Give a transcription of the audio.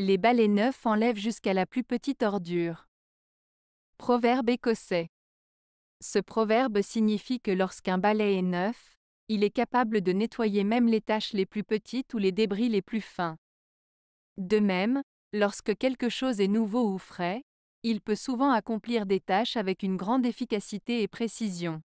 Les balais neufs enlèvent jusqu'à la plus petite ordure. Proverbe écossais. Ce proverbe signifie que lorsqu'un balai est neuf, il est capable de nettoyer même les taches les plus petites ou les débris les plus fins. De même, lorsque quelque chose est nouveau ou frais, il peut souvent accomplir des tâches avec une grande efficacité et précision.